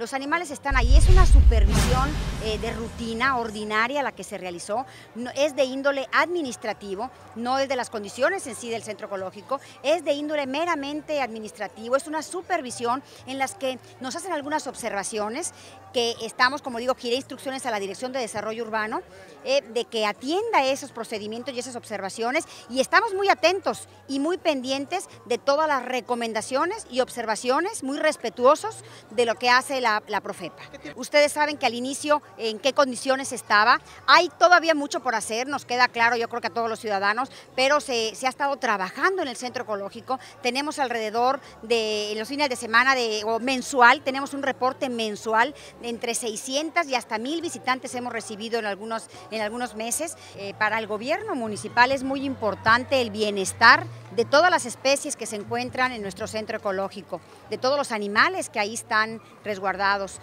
Los animales están ahí, es una supervisión eh, de rutina ordinaria la que se realizó, es de índole administrativo, no es de las condiciones en sí del centro ecológico, es de índole meramente administrativo, es una supervisión en las que nos hacen algunas observaciones que estamos, como digo, giré instrucciones a la Dirección de Desarrollo Urbano eh, de que atienda esos procedimientos y esas observaciones y estamos muy atentos y muy pendientes de todas las recomendaciones y observaciones, muy respetuosos de lo que hace la, profeta... Ustedes saben que al inicio en qué condiciones estaba. Hay todavía mucho por hacer, nos queda claro yo creo que a todos los ciudadanos, pero se, ha estado trabajando en el centro ecológico. Tenemos alrededor de en los fines de semana de, o mensual, tenemos un reporte mensual de entre 600 y hasta 1000 visitantes hemos recibido en algunos, en algunos meses. Eh, para el gobierno municipal es muy importante el bienestar de todas las especies que se encuentran en nuestro centro ecológico, de todos los animales que ahí están resguardados.